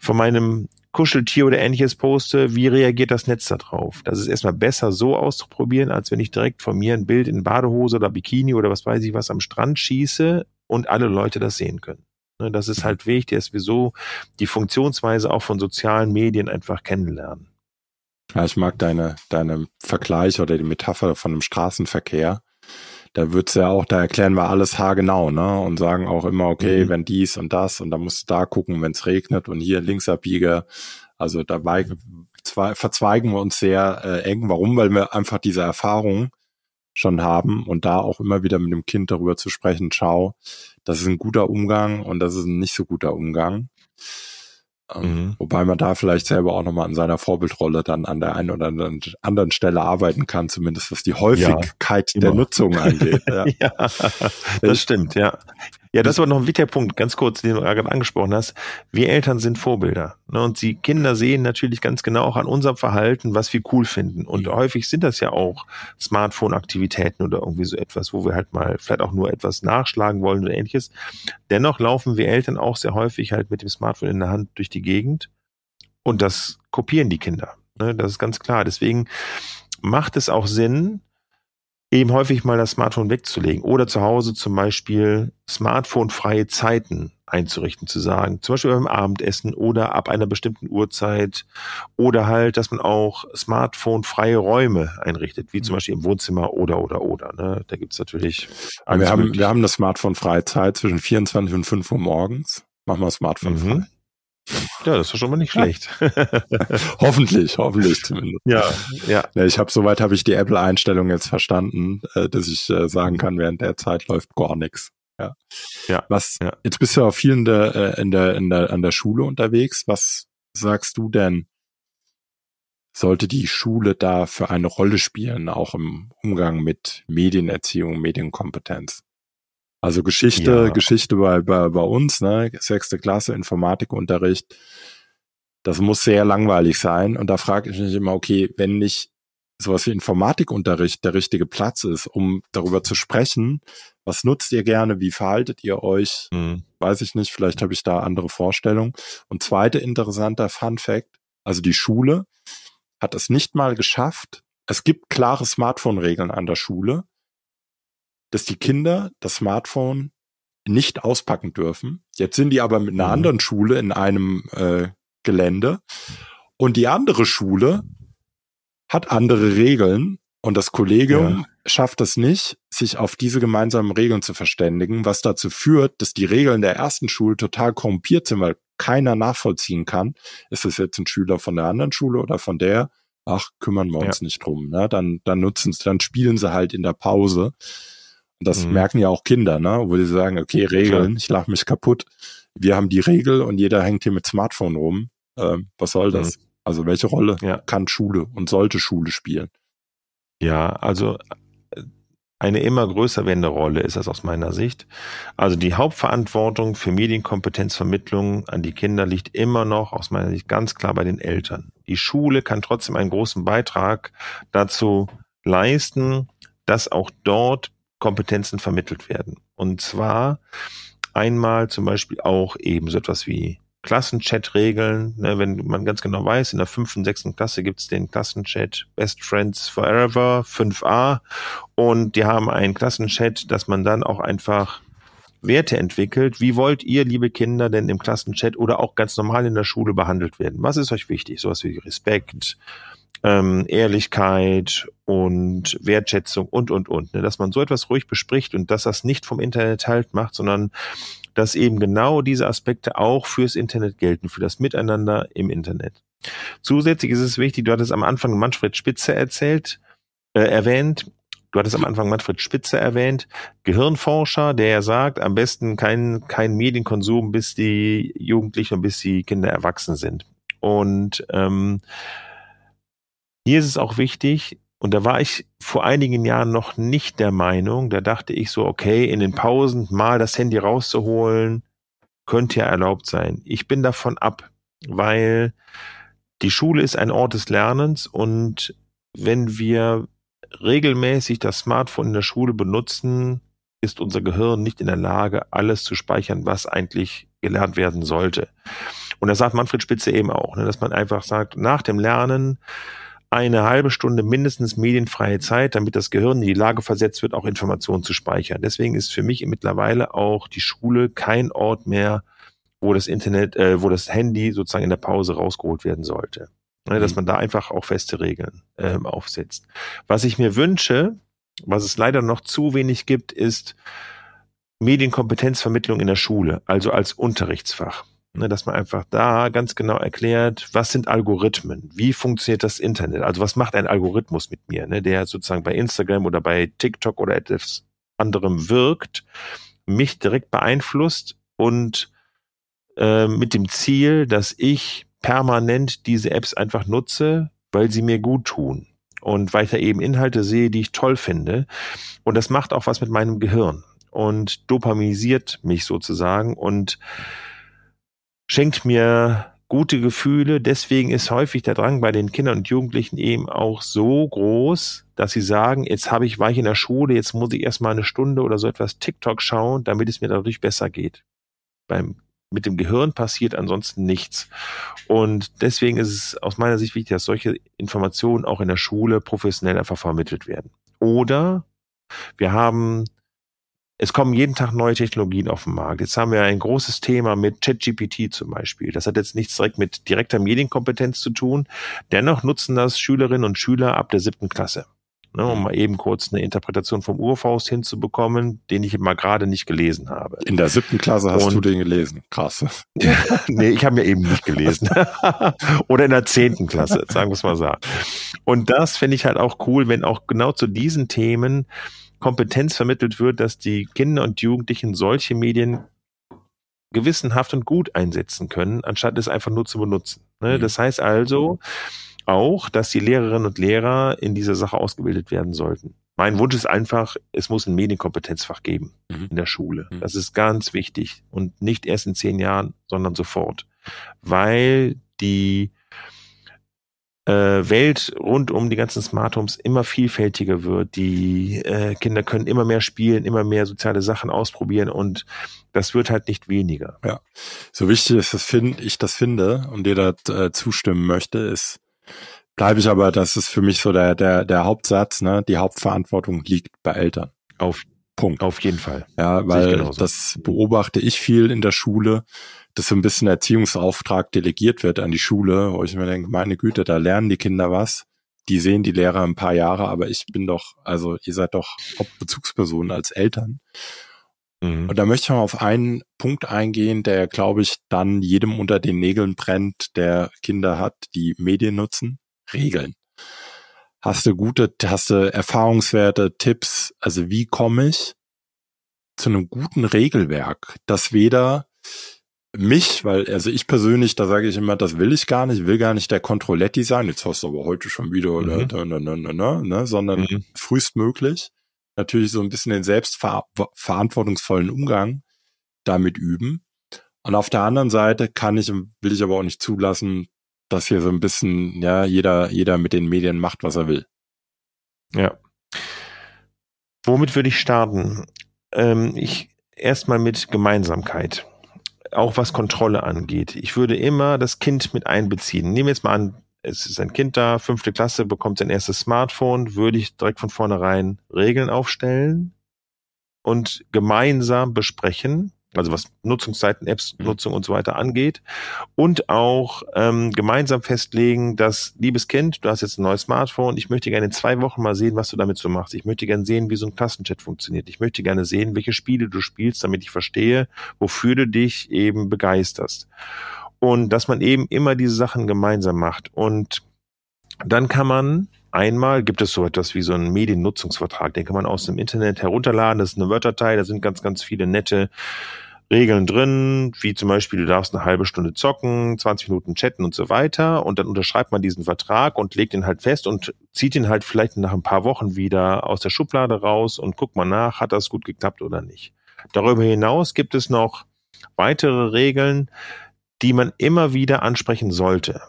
von meinem Kuscheltier oder ähnliches poste, wie reagiert das Netz darauf? Das ist erstmal besser so auszuprobieren, als wenn ich direkt von mir ein Bild in Badehose oder Bikini oder was weiß ich was am Strand schieße und alle Leute das sehen können. Ne, das ist halt wichtig, dass wir so die Funktionsweise auch von sozialen Medien einfach kennenlernen. Ja, ich mag deine, deine Vergleich oder die Metapher von dem Straßenverkehr, da wird's ja auch, da erklären wir alles haargenau, ne? Und sagen auch immer, okay, mhm. wenn dies und das und dann musst du da gucken, wenn's regnet und hier links abbiege. Also dabei verzweigen wir uns sehr äh, eng. Warum? Weil wir einfach diese Erfahrung schon haben und da auch immer wieder mit dem Kind darüber zu sprechen, schau, das ist ein guter Umgang und das ist ein nicht so guter Umgang. Ähm, mhm. Wobei man da vielleicht selber auch nochmal an seiner Vorbildrolle dann an der einen oder anderen Stelle arbeiten kann, zumindest was die Häufigkeit ja, der Nutzung angeht. Ja. ja das stimmt, ja. Ja, das war noch ein wichtiger Punkt, ganz kurz, den du gerade angesprochen hast. Wir Eltern sind Vorbilder. Ne? Und die Kinder sehen natürlich ganz genau auch an unserem Verhalten, was wir cool finden. Und ja. häufig sind das ja auch Smartphone-Aktivitäten oder irgendwie so etwas, wo wir halt mal vielleicht auch nur etwas nachschlagen wollen oder ähnliches. Dennoch laufen wir Eltern auch sehr häufig halt mit dem Smartphone in der Hand durch die Gegend. Und das kopieren die Kinder. Ne? Das ist ganz klar. Deswegen macht es auch Sinn, eben häufig mal das Smartphone wegzulegen oder zu Hause zum Beispiel smartphonefreie Zeiten einzurichten, zu sagen, zum Beispiel beim Abendessen oder ab einer bestimmten Uhrzeit oder halt, dass man auch smartphonefreie Räume einrichtet, wie zum mhm. Beispiel im Wohnzimmer oder oder oder. Ne? Da gibt's natürlich. Wir haben, wir haben das Smartphone freie Zeit zwischen 24 und 5 Uhr morgens. Machen wir Smartphone mhm. frei. Ja, das ist schon mal nicht schlecht. hoffentlich, hoffentlich zumindest. Ja, ja. Ich habe soweit habe ich die Apple-Einstellung jetzt verstanden, äh, dass ich äh, sagen mhm. kann, während der Zeit läuft gar nichts. Ja. ja. Was ja. jetzt bist du auch viel in der, äh, in der in der an der Schule unterwegs. Was sagst du denn? Sollte die Schule da für eine Rolle spielen, auch im Umgang mit Medienerziehung, Medienkompetenz? Also Geschichte, ja. Geschichte bei, bei, bei uns, ne, sechste Klasse, Informatikunterricht, das muss sehr langweilig sein. Und da frage ich mich immer, okay, wenn nicht sowas wie Informatikunterricht der richtige Platz ist, um darüber zu sprechen, was nutzt ihr gerne, wie verhaltet ihr euch, mhm. weiß ich nicht, vielleicht habe ich da andere Vorstellungen. Und zweite interessanter Fun Fact, also die Schule hat es nicht mal geschafft, es gibt klare Smartphone-Regeln an der Schule, dass die Kinder das Smartphone nicht auspacken dürfen. Jetzt sind die aber mit einer mhm. anderen Schule in einem äh, Gelände und die andere Schule hat andere Regeln und das Kollegium ja. schafft es nicht, sich auf diese gemeinsamen Regeln zu verständigen, was dazu führt, dass die Regeln der ersten Schule total korrumpiert sind, weil keiner nachvollziehen kann, ist es jetzt ein Schüler von der anderen Schule oder von der, ach, kümmern wir uns ja. nicht drum. Ne? Dann, dann nutzen sie, dann spielen sie halt in der Pause. Das mhm. merken ja auch Kinder, ne? wo sie sagen, okay, Regeln, ich lache mich kaputt. Wir haben die Regel und jeder hängt hier mit Smartphone rum. Ähm, was soll das? Mhm. Also welche Rolle ja. kann Schule und sollte Schule spielen? Ja, also äh, eine immer größer werdende Rolle ist das aus meiner Sicht. Also die Hauptverantwortung für Medienkompetenzvermittlung an die Kinder liegt immer noch aus meiner Sicht ganz klar bei den Eltern. Die Schule kann trotzdem einen großen Beitrag dazu leisten, dass auch dort Kompetenzen vermittelt werden. Und zwar einmal zum Beispiel auch eben so etwas wie Klassenchat-Regeln. Ne, wenn man ganz genau weiß, in der fünften, sechsten Klasse gibt es den Klassenchat Best Friends Forever 5a und die haben einen Klassenchat, dass man dann auch einfach Werte entwickelt. Wie wollt ihr, liebe Kinder, denn im Klassenchat oder auch ganz normal in der Schule behandelt werden? Was ist euch wichtig? Sowas wie Respekt, ähm, Ehrlichkeit und Wertschätzung und, und, und. Ne? Dass man so etwas ruhig bespricht und dass das nicht vom Internet halt macht, sondern dass eben genau diese Aspekte auch fürs Internet gelten, für das Miteinander im Internet. Zusätzlich ist es wichtig, du hattest am Anfang Manfred Spitze erzählt, äh, erwähnt, du hattest am Anfang Manfred Spitze erwähnt, Gehirnforscher, der ja sagt, am besten kein, kein Medienkonsum, bis die Jugendlichen und bis die Kinder erwachsen sind. Und ähm, mir ist es auch wichtig, und da war ich vor einigen Jahren noch nicht der Meinung, da dachte ich so, okay, in den Pausen mal das Handy rauszuholen, könnte ja erlaubt sein. Ich bin davon ab, weil die Schule ist ein Ort des Lernens und wenn wir regelmäßig das Smartphone in der Schule benutzen, ist unser Gehirn nicht in der Lage, alles zu speichern, was eigentlich gelernt werden sollte. Und das sagt Manfred Spitze eben auch, ne, dass man einfach sagt, nach dem Lernen eine halbe Stunde mindestens medienfreie Zeit, damit das Gehirn in die Lage versetzt wird, auch Informationen zu speichern. Deswegen ist für mich mittlerweile auch die Schule kein Ort mehr, wo das Internet, äh, wo das Handy sozusagen in der Pause rausgeholt werden sollte. Ne, dass mhm. man da einfach auch feste Regeln äh, aufsetzt. Was ich mir wünsche, was es leider noch zu wenig gibt, ist Medienkompetenzvermittlung in der Schule, also als Unterrichtsfach. Ne, dass man einfach da ganz genau erklärt, was sind Algorithmen? Wie funktioniert das Internet? Also was macht ein Algorithmus mit mir, ne, der sozusagen bei Instagram oder bei TikTok oder etwas anderem wirkt, mich direkt beeinflusst und äh, mit dem Ziel, dass ich permanent diese Apps einfach nutze, weil sie mir gut tun und weil ich da eben Inhalte sehe, die ich toll finde. Und das macht auch was mit meinem Gehirn und dopaminisiert mich sozusagen und schenkt mir gute Gefühle. Deswegen ist häufig der Drang bei den Kindern und Jugendlichen eben auch so groß, dass sie sagen, jetzt habe ich, war ich in der Schule, jetzt muss ich erstmal eine Stunde oder so etwas TikTok schauen, damit es mir dadurch besser geht. Beim, mit dem Gehirn passiert ansonsten nichts. Und deswegen ist es aus meiner Sicht wichtig, dass solche Informationen auch in der Schule professionell einfach vermittelt werden. Oder wir haben es kommen jeden Tag neue Technologien auf den Markt. Jetzt haben wir ein großes Thema mit ChatGPT zum Beispiel. Das hat jetzt nichts direkt mit direkter Medienkompetenz zu tun. Dennoch nutzen das Schülerinnen und Schüler ab der siebten Klasse. Ne, um mhm. mal eben kurz eine Interpretation vom Urfaust hinzubekommen, den ich mal gerade nicht gelesen habe. In der siebten Klasse hast und, du den gelesen. Krass. nee, ich habe mir eben nicht gelesen. Oder in der zehnten Klasse, sagen wir es mal so. Und das finde ich halt auch cool, wenn auch genau zu diesen Themen Kompetenz vermittelt wird, dass die Kinder und Jugendlichen solche Medien gewissenhaft und gut einsetzen können, anstatt es einfach nur zu benutzen. Ne? Mhm. Das heißt also auch, dass die Lehrerinnen und Lehrer in dieser Sache ausgebildet werden sollten. Mein Wunsch ist einfach, es muss ein Medienkompetenzfach geben mhm. in der Schule. Mhm. Das ist ganz wichtig und nicht erst in zehn Jahren, sondern sofort, weil die äh, Welt rund um die ganzen Smart Homes immer vielfältiger wird. Die äh, Kinder können immer mehr spielen, immer mehr soziale Sachen ausprobieren und das wird halt nicht weniger. Ja, so wichtig ist das finde ich das finde und dir da äh, zustimmen möchte, ist bleibe ich aber, das ist für mich so der der der Hauptsatz, ne? Die Hauptverantwortung liegt bei Eltern. Auf Punkt. Auf jeden Fall. Ja, weil das beobachte ich viel in der Schule, dass so ein bisschen Erziehungsauftrag delegiert wird an die Schule, wo ich mir denke, meine Güte, da lernen die Kinder was. Die sehen die Lehrer ein paar Jahre, aber ich bin doch, also ihr seid doch Hauptbezugspersonen als Eltern. Mhm. Und da möchte ich mal auf einen Punkt eingehen, der, glaube ich, dann jedem unter den Nägeln brennt, der Kinder hat, die Medien nutzen. Regeln. Hast du gute, hast du Erfahrungswerte, Tipps? Also wie komme ich zu einem guten Regelwerk, das weder mich, weil, also ich persönlich, da sage ich immer, das will ich gar nicht, will gar nicht der Controletti sein, jetzt hast du aber heute schon wieder, oder, mhm. ne, ne, ne, ne, sondern mhm. frühestmöglich natürlich so ein bisschen den selbstverantwortungsvollen Umgang damit üben. Und auf der anderen Seite kann ich, will ich aber auch nicht zulassen, dass hier so ein bisschen, ja, jeder, jeder mit den Medien macht, was er will. Ja. Womit würde ich starten? Ähm, ich erstmal mit Gemeinsamkeit. Auch was Kontrolle angeht. Ich würde immer das Kind mit einbeziehen. Nehmen wir jetzt mal an, es ist ein Kind da, fünfte Klasse, bekommt sein erstes Smartphone, würde ich direkt von vornherein Regeln aufstellen und gemeinsam besprechen, also was Nutzungszeiten, mhm. Apps-Nutzung und so weiter angeht. Und auch ähm, gemeinsam festlegen, dass, liebes Kind, du hast jetzt ein neues Smartphone, ich möchte gerne in zwei Wochen mal sehen, was du damit so machst. Ich möchte gerne sehen, wie so ein Klassenchat funktioniert. Ich möchte gerne sehen, welche Spiele du spielst, damit ich verstehe, wofür du dich eben begeisterst. Und dass man eben immer diese Sachen gemeinsam macht. Und dann kann man Einmal gibt es so etwas wie so einen Mediennutzungsvertrag, den kann man aus dem Internet herunterladen. Das ist eine word da sind ganz, ganz viele nette Regeln drin, wie zum Beispiel, du darfst eine halbe Stunde zocken, 20 Minuten chatten und so weiter. Und dann unterschreibt man diesen Vertrag und legt ihn halt fest und zieht ihn halt vielleicht nach ein paar Wochen wieder aus der Schublade raus und guckt mal nach, hat das gut geklappt oder nicht. Darüber hinaus gibt es noch weitere Regeln, die man immer wieder ansprechen sollte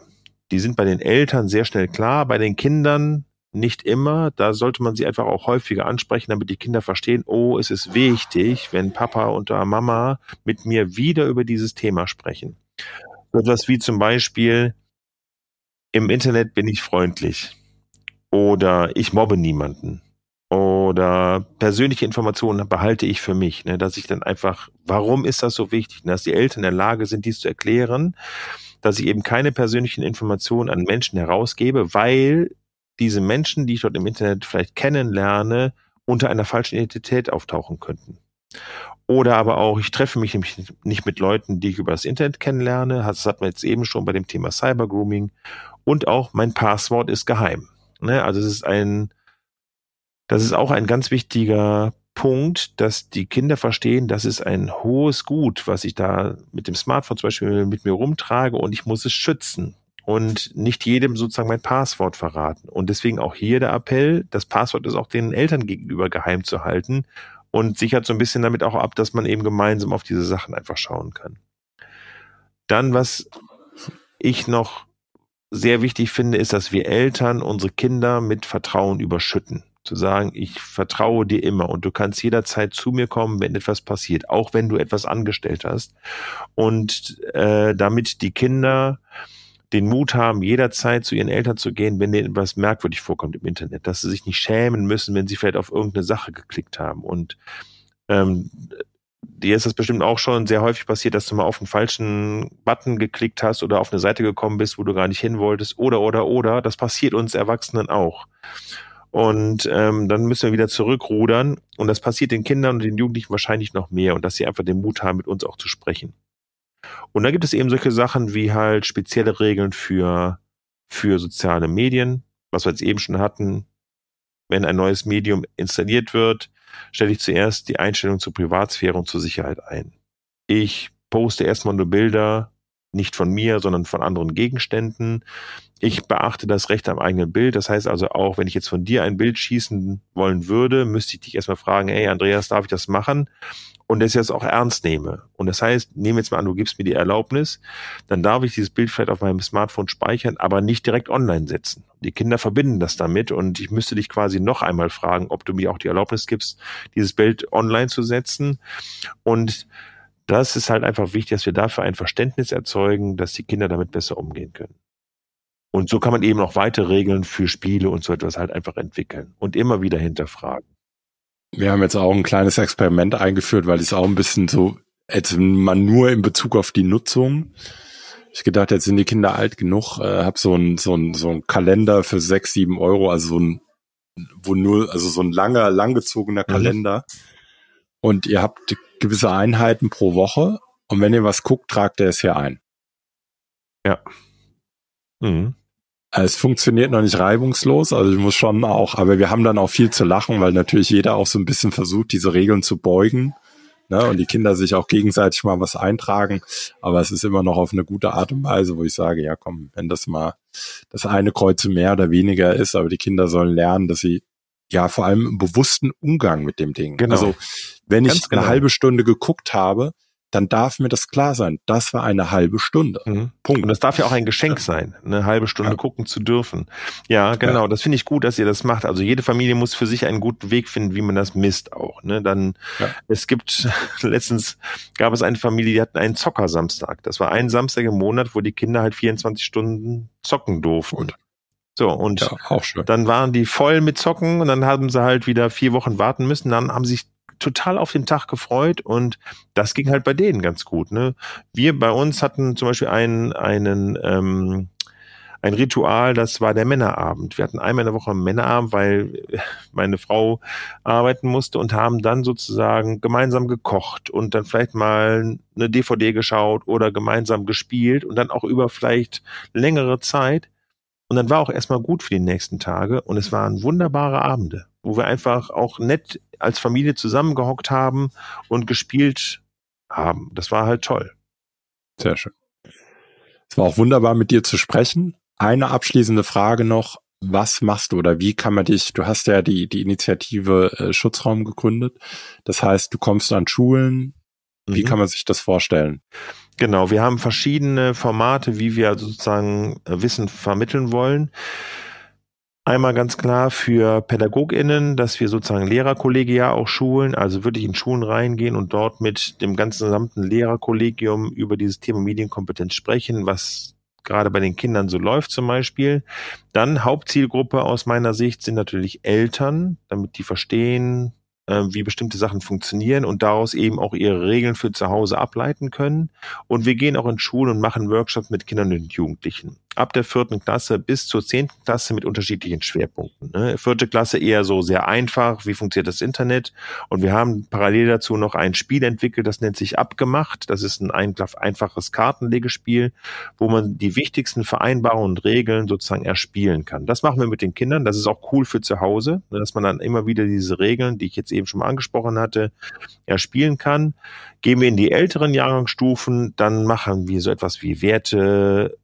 die sind bei den Eltern sehr schnell klar, bei den Kindern nicht immer. Da sollte man sie einfach auch häufiger ansprechen, damit die Kinder verstehen, oh, es ist wichtig, wenn Papa und Mama mit mir wieder über dieses Thema sprechen. So etwas wie zum Beispiel, im Internet bin ich freundlich oder ich mobbe niemanden oder persönliche Informationen behalte ich für mich, ne, dass ich dann einfach, warum ist das so wichtig, ne, dass die Eltern in der Lage sind, dies zu erklären dass ich eben keine persönlichen Informationen an Menschen herausgebe, weil diese Menschen, die ich dort im Internet vielleicht kennenlerne, unter einer falschen Identität auftauchen könnten. Oder aber auch, ich treffe mich nämlich nicht mit Leuten, die ich über das Internet kennenlerne. Das hatten wir jetzt eben schon bei dem Thema Cybergrooming. Und auch mein Passwort ist geheim. Ne? Also es ist ein, das ist auch ein ganz wichtiger Punkt, dass die Kinder verstehen, das ist ein hohes Gut, was ich da mit dem Smartphone zum Beispiel mit mir rumtrage und ich muss es schützen und nicht jedem sozusagen mein Passwort verraten. Und deswegen auch hier der Appell, das Passwort ist auch den Eltern gegenüber geheim zu halten und sichert so ein bisschen damit auch ab, dass man eben gemeinsam auf diese Sachen einfach schauen kann. Dann, was ich noch sehr wichtig finde, ist, dass wir Eltern unsere Kinder mit Vertrauen überschütten zu sagen, ich vertraue dir immer und du kannst jederzeit zu mir kommen, wenn etwas passiert, auch wenn du etwas angestellt hast. Und äh, damit die Kinder den Mut haben, jederzeit zu ihren Eltern zu gehen, wenn denen etwas merkwürdig vorkommt im Internet, dass sie sich nicht schämen müssen, wenn sie vielleicht auf irgendeine Sache geklickt haben. Und ähm, dir ist das bestimmt auch schon sehr häufig passiert, dass du mal auf einen falschen Button geklickt hast oder auf eine Seite gekommen bist, wo du gar nicht hin wolltest, oder, oder, oder. Das passiert uns Erwachsenen auch. Und ähm, dann müssen wir wieder zurückrudern. Und das passiert den Kindern und den Jugendlichen wahrscheinlich noch mehr und dass sie einfach den Mut haben, mit uns auch zu sprechen. Und da gibt es eben solche Sachen wie halt spezielle Regeln für, für soziale Medien, was wir jetzt eben schon hatten. Wenn ein neues Medium installiert wird, stelle ich zuerst die Einstellung zur Privatsphäre und zur Sicherheit ein. Ich poste erstmal nur Bilder, nicht von mir, sondern von anderen Gegenständen. Ich beachte das Recht am eigenen Bild. Das heißt also auch, wenn ich jetzt von dir ein Bild schießen wollen würde, müsste ich dich erstmal fragen, hey Andreas, darf ich das machen? Und das jetzt auch ernst nehme. Und das heißt, nehme jetzt mal an, du gibst mir die Erlaubnis, dann darf ich dieses Bild vielleicht auf meinem Smartphone speichern, aber nicht direkt online setzen. Die Kinder verbinden das damit und ich müsste dich quasi noch einmal fragen, ob du mir auch die Erlaubnis gibst, dieses Bild online zu setzen. Und das ist halt einfach wichtig, dass wir dafür ein Verständnis erzeugen, dass die Kinder damit besser umgehen können. Und so kann man eben auch weitere Regeln für Spiele und so etwas halt einfach entwickeln und immer wieder hinterfragen. Wir haben jetzt auch ein kleines Experiment eingeführt, weil es auch ein bisschen so, als man nur in Bezug auf die Nutzung. Ich gedacht, jetzt sind die Kinder alt genug, äh, habe so ein so ein so ein Kalender für sechs, sieben Euro, also so ein, wo nur, also so ein langer, langgezogener mhm. Kalender. Mhm. Und ihr habt gewisse Einheiten pro Woche und wenn ihr was guckt, tragt er es hier ein. Ja. Mhm. Äh, es funktioniert noch nicht reibungslos, also ich muss schon auch, aber wir haben dann auch viel zu lachen, weil natürlich jeder auch so ein bisschen versucht, diese Regeln zu beugen. Ne, und die Kinder sich auch gegenseitig mal was eintragen. Aber es ist immer noch auf eine gute Art und Weise, wo ich sage, ja komm, wenn das mal das eine Kreuze mehr oder weniger ist, aber die Kinder sollen lernen, dass sie ja vor allem bewussten Umgang mit dem Ding. Genau. Also wenn Ganz ich genau. eine halbe Stunde geguckt habe, dann darf mir das klar sein. Das war eine halbe Stunde. Mhm. Punkt. Und das darf ja auch ein Geschenk ja. sein, eine halbe Stunde ja. gucken zu dürfen. Ja, genau. Ja. Das finde ich gut, dass ihr das macht. Also jede Familie muss für sich einen guten Weg finden, wie man das misst auch. Ne? Dann, es gibt, letztens gab es eine Familie, die hatten einen Zockersamstag. Das war ein Samstag im Monat, wo die Kinder halt 24 Stunden zocken durften. Und so, und ja, auch schön. dann waren die voll mit Zocken und dann haben sie halt wieder vier Wochen warten müssen. Dann haben sie sich total auf den Tag gefreut und das ging halt bei denen ganz gut. Ne? Wir bei uns hatten zum Beispiel einen, einen ähm, ein Ritual, das war der Männerabend. Wir hatten einmal in der Woche einen Männerabend, weil meine Frau arbeiten musste und haben dann sozusagen gemeinsam gekocht und dann vielleicht mal eine DVD geschaut oder gemeinsam gespielt und dann auch über vielleicht längere Zeit und dann war auch erstmal gut für die nächsten Tage und es waren wunderbare Abende, wo wir einfach auch nett als Familie zusammengehockt haben und gespielt haben. Das war halt toll. Sehr schön. Es war auch wunderbar, mit dir zu sprechen. Eine abschließende Frage noch. Was machst du oder wie kann man dich, du hast ja die, die Initiative äh, Schutzraum gegründet. Das heißt, du kommst an Schulen, wie mhm. kann man sich das vorstellen? Genau, wir haben verschiedene Formate, wie wir also sozusagen äh, Wissen vermitteln wollen. Einmal ganz klar für PädagogInnen, dass wir sozusagen Lehrerkollegia auch schulen, also wirklich in Schulen reingehen und dort mit dem ganzen gesamten Lehrerkollegium über dieses Thema Medienkompetenz sprechen, was gerade bei den Kindern so läuft zum Beispiel. Dann Hauptzielgruppe aus meiner Sicht sind natürlich Eltern, damit die verstehen, äh, wie bestimmte Sachen funktionieren und daraus eben auch ihre Regeln für zu Hause ableiten können. Und wir gehen auch in Schulen und machen Workshops mit Kindern und Jugendlichen ab der vierten Klasse bis zur zehnten Klasse mit unterschiedlichen Schwerpunkten. Ne? Vierte Klasse eher so sehr einfach, wie funktioniert das Internet? Und wir haben parallel dazu noch ein Spiel entwickelt, das nennt sich Abgemacht. Das ist ein einfaches Kartenlegespiel, wo man die wichtigsten Vereinbarungen und Regeln sozusagen erspielen kann. Das machen wir mit den Kindern. Das ist auch cool für zu Hause, ne? dass man dann immer wieder diese Regeln, die ich jetzt eben schon mal angesprochen hatte, erspielen kann. Gehen wir in die älteren Jahrgangsstufen, dann machen wir so etwas wie Werte,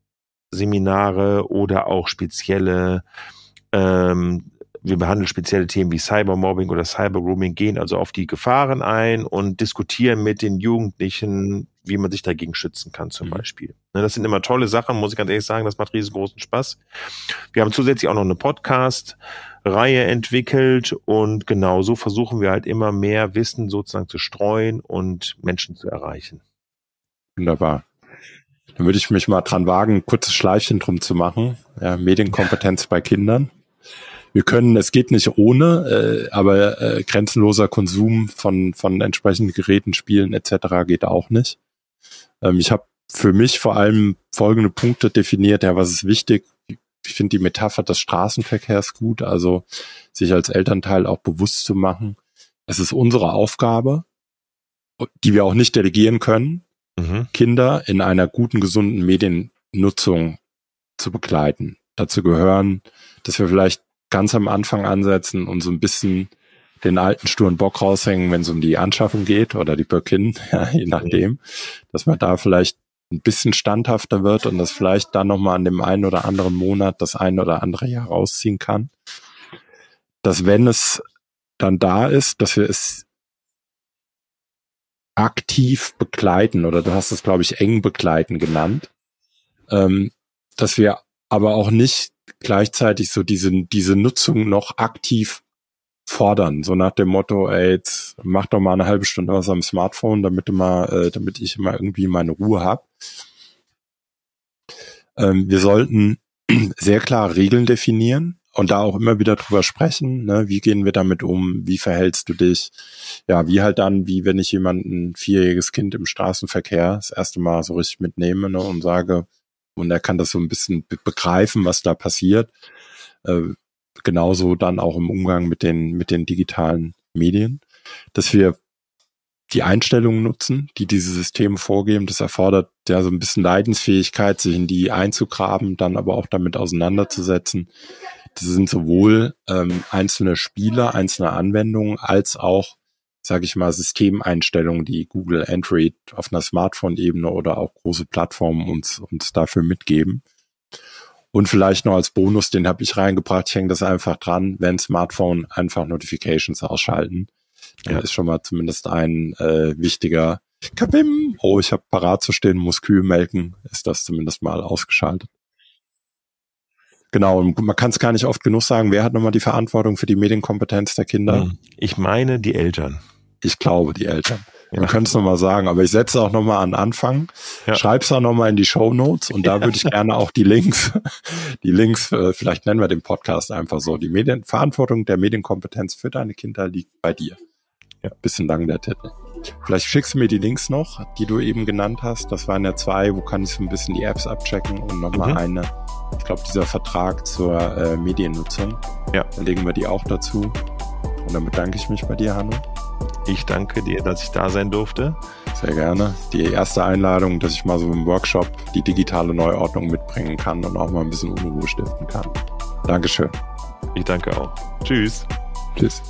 Seminare oder auch spezielle, ähm, wir behandeln spezielle Themen wie Cybermobbing oder Cybergrooming, gehen also auf die Gefahren ein und diskutieren mit den Jugendlichen, wie man sich dagegen schützen kann zum mhm. Beispiel. Ne, das sind immer tolle Sachen, muss ich ganz ehrlich sagen, das macht riesengroßen Spaß. Wir haben zusätzlich auch noch eine Podcast-Reihe entwickelt und genau so versuchen wir halt immer mehr Wissen sozusagen zu streuen und Menschen zu erreichen. Wunderbar. Dann würde ich mich mal dran wagen, ein kurzes Schleifchen drum zu machen. Ja, Medienkompetenz bei Kindern. Wir können, es geht nicht ohne, äh, aber äh, grenzenloser Konsum von, von entsprechenden Geräten, Spielen etc. geht auch nicht. Ähm, ich habe für mich vor allem folgende Punkte definiert. Ja, was ist wichtig? Ich finde die Metapher des Straßenverkehrs gut, also sich als Elternteil auch bewusst zu machen. Es ist unsere Aufgabe, die wir auch nicht delegieren können mhm. Kinder in einer guten, gesunden Mediennutzung zu begleiten. Dazu gehören, dass wir vielleicht ganz am Anfang ansetzen und so ein bisschen den alten sturen Bock raushängen, wenn es um die Anschaffung geht oder die Birkin, ja, je mhm. nachdem, dass man da vielleicht ein bisschen standhafter wird und das vielleicht dann nochmal an dem einen oder anderen Monat das ein oder andere Jahr rausziehen kann. Dass wenn es dann da ist, dass wir es aktiv begleiten oder du hast es, glaube ich, eng begleiten genannt, ähm, dass wir aber auch nicht gleichzeitig so diese, diese Nutzung noch aktiv fordern, so nach dem Motto, ey, jetzt mach doch mal eine halbe Stunde was am Smartphone, damit du mal, äh, damit ich immer irgendwie meine Ruhe hab. Ähm, wir sollten sehr klare Regeln definieren, und da auch immer wieder drüber sprechen, ne? wie gehen wir damit um, wie verhältst du dich, ja, wie halt dann, wie wenn ich jemanden vierjähriges Kind im Straßenverkehr das erste Mal so richtig mitnehme ne? und sage, und er kann das so ein bisschen begreifen, was da passiert, äh, genauso dann auch im Umgang mit den, mit den digitalen Medien, dass wir die Einstellungen nutzen, die diese Systeme vorgeben. Das erfordert ja so ein bisschen Leidensfähigkeit, sich in die einzugraben, dann aber auch damit auseinanderzusetzen. Das sind sowohl ähm, einzelne Spiele, einzelne Anwendungen, als auch, sage ich mal, Systemeinstellungen, die Google Android auf einer Smartphone-Ebene oder auch große Plattformen uns, uns dafür mitgeben. Und vielleicht noch als Bonus, den habe ich reingebracht, ich hänge das einfach dran, wenn Smartphone einfach Notifications ausschalten ja. Ist schon mal zumindest ein äh, wichtiger Kabim. Oh, ich habe parat zu stehen, muss Kühe melken. Ist das zumindest mal ausgeschaltet. Genau, und man kann es gar nicht oft genug sagen. Wer hat nochmal die Verantwortung für die Medienkompetenz der Kinder? Hm. Ich meine die Eltern. Ich glaube die Eltern. Ja. Man könnte es nochmal sagen, aber ich setze auch nochmal an Anfang, ja. schreib's auch nochmal in die Show Notes und da würde ich gerne auch die Links, die Links, äh, vielleicht nennen wir den Podcast einfach so. Die Medien, Verantwortung der Medienkompetenz für deine Kinder liegt bei dir. Ja, bisschen lang der Titel. Vielleicht schickst du mir die Links noch, die du eben genannt hast. Das waren ja zwei, wo kann ich so ein bisschen die Apps abchecken und nochmal mhm. eine. Ich glaube, dieser Vertrag zur äh, Mediennutzung. Ja. Dann legen wir die auch dazu. Und dann bedanke ich mich bei dir, Hanno. Ich danke dir, dass ich da sein durfte. Sehr gerne. Die erste Einladung, dass ich mal so im Workshop die digitale Neuordnung mitbringen kann und auch mal ein bisschen Unruhe stiften kann. Dankeschön. Ich danke auch. Tschüss. Tschüss.